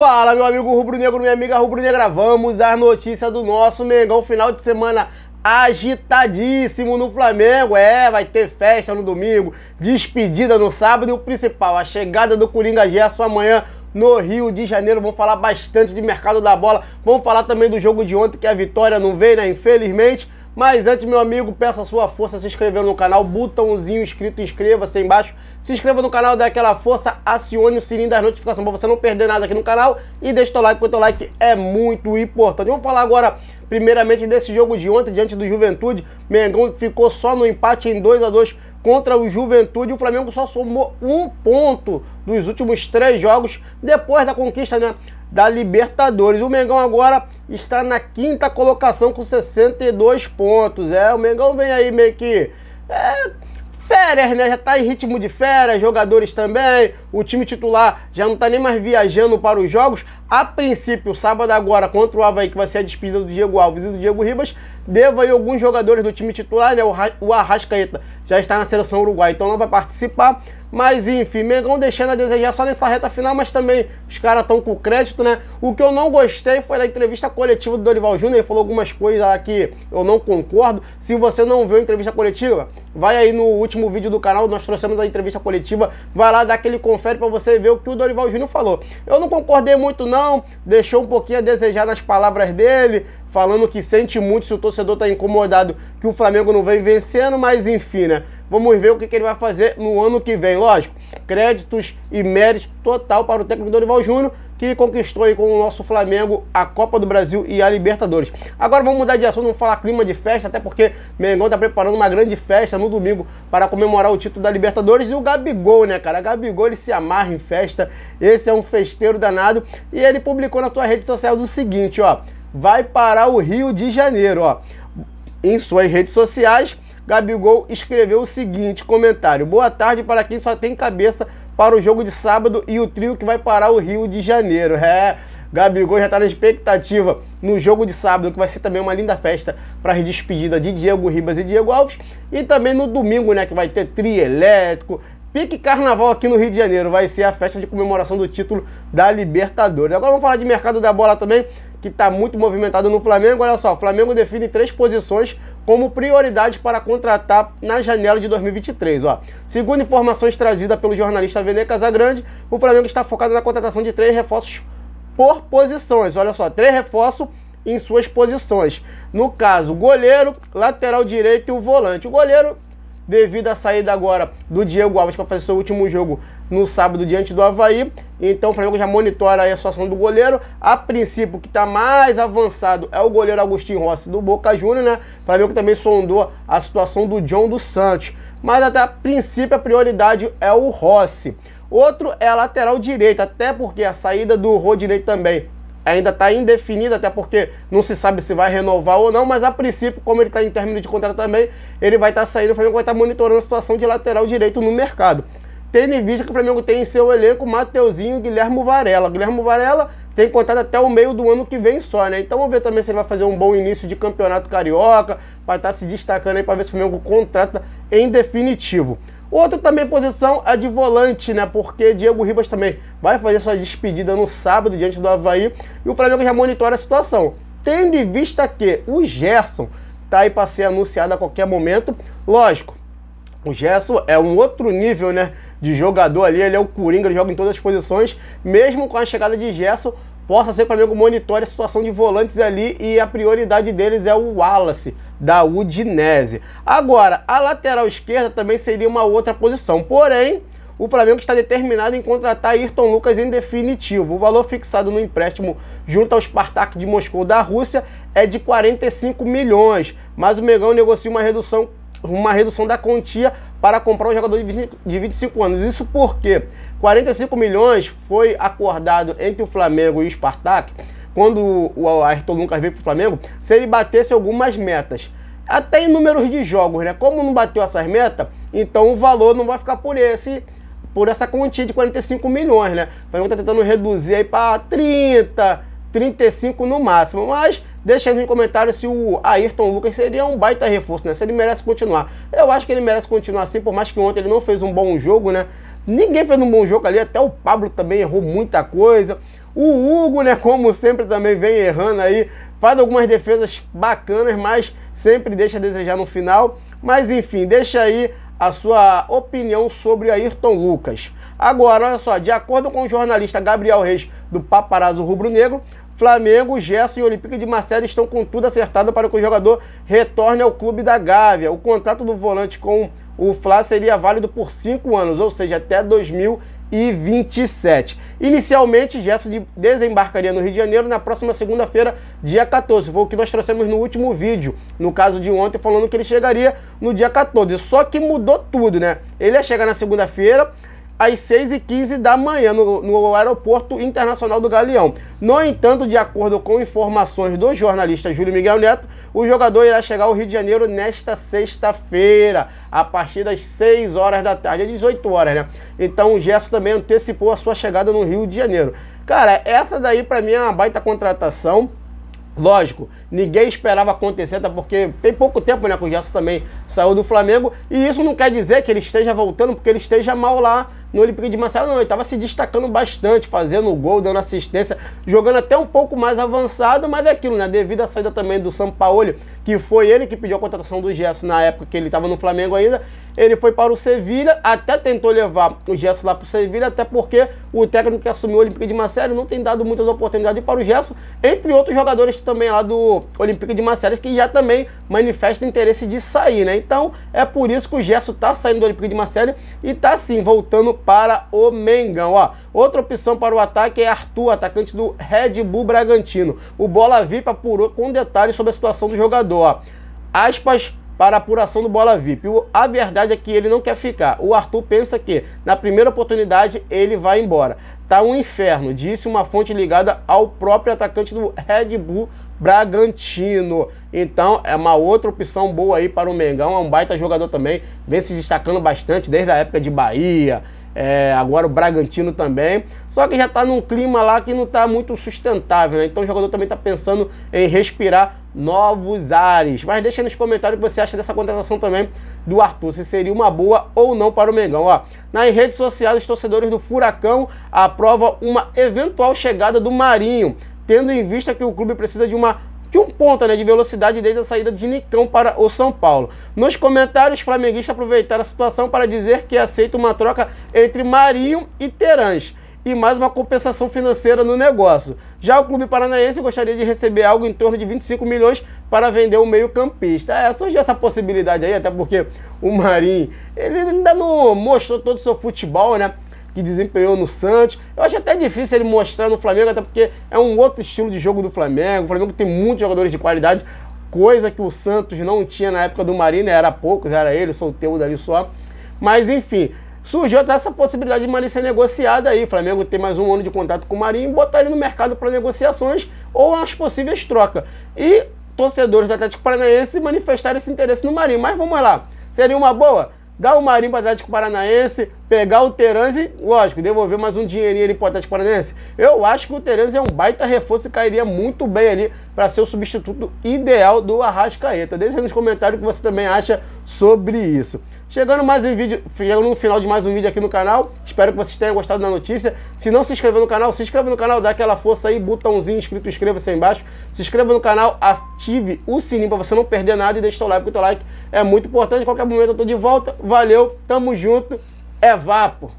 Fala, meu amigo rubro-negro, minha amiga rubro-negra. Vamos às notícias do nosso Mengão. Final de semana agitadíssimo no Flamengo. É, vai ter festa no domingo, despedida no sábado e o principal, a chegada do Coringa Gerson amanhã no Rio de Janeiro. Vamos falar bastante de mercado da bola. Vamos falar também do jogo de ontem, que a vitória não veio, né? Infelizmente mas antes, meu amigo, peça sua força se inscrevendo no canal, botãozinho inscrito, inscreva-se embaixo. Se inscreva no canal, dê aquela força, acione o sininho das notificações para você não perder nada aqui no canal e deixa o teu like, porque o teu like é muito importante. Vamos falar agora primeiramente desse jogo de ontem diante do Juventude. Mengão ficou só no empate em 2 a 2 contra o Juventude. O Flamengo só somou um ponto dos últimos três jogos depois da conquista né, da Libertadores. O Mengão agora está na quinta colocação com 62 pontos. É, o Mengão vem aí meio que. É, férias, né? Já está em ritmo de férias, jogadores também. O time titular já não está nem mais viajando para os jogos. A princípio, sábado agora, contra o Havaí, que vai ser a despedida do Diego Alves e do Diego Ribas, deva aí alguns jogadores do time titular, né? O Arrascaeta já está na seleção uruguai, então não vai participar. Mas enfim, Mengão deixando a desejar só nessa reta final, mas também os caras estão com crédito, né? O que eu não gostei foi da entrevista coletiva do Dorival Júnior, ele falou algumas coisas que eu não concordo. Se você não viu a entrevista coletiva, vai aí no último vídeo do canal, nós trouxemos a entrevista coletiva, vai lá dar aquele confere para você ver o que o Dorival Júnior falou. Eu não concordei muito não, não, deixou um pouquinho a desejar nas palavras dele, falando que sente muito se o torcedor está incomodado que o Flamengo não vem vencendo, mas enfim, né? Vamos ver o que, que ele vai fazer no ano que vem. Lógico, créditos e méritos total para o técnico Dorival Júnior, que conquistou aí com o nosso Flamengo a Copa do Brasil e a Libertadores. Agora vamos mudar de assunto, vamos falar clima de festa, até porque Mengão está preparando uma grande festa no domingo para comemorar o título da Libertadores e o Gabigol, né, cara? Gabigol ele se amarra em festa, esse é um festeiro danado e ele publicou na sua rede social o seguinte, ó: vai parar o Rio de Janeiro, ó. Em suas redes sociais, Gabigol escreveu o seguinte comentário: Boa tarde para quem só tem cabeça para o jogo de sábado e o trio que vai parar o Rio de Janeiro. É, Gabigol já está na expectativa no jogo de sábado, que vai ser também uma linda festa para a despedida de Diego Ribas e Diego Alves. E também no domingo, né, que vai ter trio elétrico, Pique Carnaval aqui no Rio de Janeiro, vai ser a festa de comemoração do título da Libertadores. Agora vamos falar de mercado da bola também, que está muito movimentado no Flamengo. Olha só, Flamengo define três posições como prioridade para contratar na janela de 2023. Ó. Segundo informações trazidas pelo jornalista Vene Casagrande, o Flamengo está focado na contratação de três reforços por posições. Olha só, três reforços em suas posições. No caso, goleiro, lateral direito e o volante. O goleiro, devido à saída agora do Diego Alves para fazer seu último jogo no sábado diante do Havaí. Então o Flamengo já monitora a situação do goleiro. A princípio, o que está mais avançado é o goleiro Agostinho Rossi do Boca Júnior, né? O Flamengo também sondou a situação do John dos Santos. Mas até a princípio a prioridade é o Rossi. Outro é a lateral direita, até porque a saída do Rodinei também ainda está indefinida, até porque não se sabe se vai renovar ou não, mas a princípio, como ele está em término de contrato também, ele vai estar tá saindo, o Flamengo vai estar tá monitorando a situação de lateral direito no mercado tendo em vista que o Flamengo tem em seu elenco Mateuzinho e Guilherme Varela. Guilherme Varela tem contrato até o meio do ano que vem só, né? Então vamos ver também se ele vai fazer um bom início de campeonato carioca, vai estar tá se destacando aí para ver se o Flamengo contrata em definitivo. Outra também posição é de volante, né? Porque Diego Ribas também vai fazer sua despedida no sábado diante do Havaí e o Flamengo já monitora a situação. Tendo em vista que o Gerson tá aí para ser anunciado a qualquer momento, lógico, o Gerson é um outro nível, né? De jogador ali, ele é o Coringa, ele joga em todas as posições. Mesmo com a chegada de Gerson, possa ser que o Flamengo monitore a situação de volantes ali e a prioridade deles é o Wallace, da Udinese. Agora, a lateral esquerda também seria uma outra posição, porém, o Flamengo está determinado em contratar Ayrton Lucas em definitivo. O valor fixado no empréstimo junto ao Spartak de Moscou da Rússia é de 45 milhões, mas o Megão negocia uma redução uma redução da quantia para comprar um jogador de 25 anos. Isso porque 45 milhões foi acordado entre o Flamengo e o Spartak, quando o Ayrton Lucas veio para o Flamengo, se ele batesse algumas metas. Até em números de jogos, né? Como não bateu essas metas, então o valor não vai ficar por esse por essa quantia de 45 milhões, né? O Flamengo está tentando reduzir aí para 30, 35 no máximo, mas Deixa aí nos comentários se o Ayrton Lucas seria um baita reforço, né? Se ele merece continuar. Eu acho que ele merece continuar sim, por mais que ontem ele não fez um bom jogo, né? Ninguém fez um bom jogo ali, até o Pablo também errou muita coisa. O Hugo, né, como sempre também vem errando aí, faz algumas defesas bacanas, mas sempre deixa a desejar no final. Mas enfim, deixa aí a sua opinião sobre Ayrton Lucas. Agora, olha só, de acordo com o jornalista Gabriel Reis do Paparazzo Rubro Negro, Flamengo, Gerson e Olímpica de Marcelo estão com tudo acertado para que o jogador retorne ao clube da Gávea. O contrato do volante com o Flá seria válido por cinco anos, ou seja, até 2027. Inicialmente, Gerson desembarcaria no Rio de Janeiro na próxima segunda-feira, dia 14. Foi o que nós trouxemos no último vídeo, no caso de ontem, falando que ele chegaria no dia 14. Só que mudou tudo, né? Ele ia chegar na segunda-feira, às 6h15 da manhã no, no, Aeroporto Internacional do Galeão. No entanto, de acordo com informações do jornalista Júlio Miguel Neto, o jogador irá chegar ao Rio de Janeiro nesta sexta-feira, a partir das 6 horas da tarde, 18 horas, né? Então o Gerson também antecipou a sua chegada no Rio de Janeiro. Cara, essa daí para mim é uma baita contratação. Lógico, ninguém esperava acontecer, até porque tem pouco tempo né, que o Gerson também saiu do Flamengo. E isso não quer dizer que ele esteja voltando, porque ele esteja mal lá no Olympique de Marseille, não. Ele estava se destacando bastante, fazendo gol, dando assistência, jogando até um pouco mais avançado, mas é aquilo, né? Devido à saída também do Sampaoli, que foi ele que pediu a contratação do Gesso na época que ele estava no Flamengo ainda, ele foi para o Sevilha, até tentou levar o Gesso lá para o Sevilha, até porque o técnico que assumiu o Olympique de Marcelo não tem dado muitas oportunidades para o Gesso entre outros jogadores também lá do Olympique de Marcelo, que já também manifesta interesse de sair, né? Então, é por isso que o Gesso está saindo do Olympique de Marcelo e está sim voltando para o Mengão. Ó, outra opção para o ataque é Arthur, atacante do Red Bull Bragantino. O Bola VIP apurou com detalhes sobre a situação do jogador. Ó. Aspas para a apuração do Bola VIP. A verdade é que ele não quer ficar. O Arthur pensa que, na primeira oportunidade, ele vai embora. Tá um inferno, disse uma fonte ligada ao próprio atacante do Red Bull Bragantino. Então, é uma outra opção boa aí para o Mengão. É um baita jogador também, vem se destacando bastante desde a época de Bahia, é, agora o Bragantino também. Só que já está num clima lá que não está muito sustentável, né? Então o jogador também está pensando em respirar novos ares. Mas deixa nos comentários o que você acha dessa contratação também do Arthur, se seria uma boa ou não para o Mengão. Ó, nas redes sociais, os torcedores do Furacão aprovam uma eventual chegada do Marinho, tendo em vista que o clube precisa de uma de um ponta né, de velocidade desde a saída de Nicão para o São Paulo. Nos comentários, flamenguistas aproveitaram a situação para dizer que é aceita uma troca entre Marinho e Terãs e mais uma compensação financeira no negócio. Já o clube paranaense gostaria de receber algo em torno de 25 milhões para vender o um meio-campista. É, surgiu essa possibilidade aí, até porque o Marinho, ele ainda não mostrou todo o seu futebol, né? que desempenhou no Santos. Eu acho até difícil ele mostrar no Flamengo, até porque é um outro estilo de jogo do Flamengo. O Flamengo tem muitos jogadores de qualidade, coisa que o Santos não tinha na época do Marina, era poucos, era ele, solteiro dali só. Mas enfim, surgiu até essa possibilidade de Marinho ser negociado aí. O Flamengo ter mais um ano de contato com o Marinho e botar ele no mercado para negociações ou as possíveis trocas. E torcedores do Atlético Paranaense manifestaram esse interesse no Marinho. Mas vamos lá, seria uma boa? dar o Marinho para o Atlético Paranaense, pegar o Terence, lógico, devolver mais um dinheirinho ali para o Atlético Paranaense. Eu acho que o Terence é um baita reforço e cairia muito bem ali para ser o substituto ideal do Arrascaeta. Deixa aí nos comentários o que você também acha sobre isso. Chegando mais um vídeo, chegando no final de mais um vídeo aqui no canal. Espero que vocês tenham gostado da notícia. Se não se inscreveu no canal, se inscreva no canal, dá aquela força aí, botãozinho inscrito, inscreva-se aí embaixo. Se inscreva no canal, ative o sininho para você não perder nada e deixe o like, porque o teu like é muito importante. Qualquer momento eu tô de volta. Valeu, tamo junto. É vapo.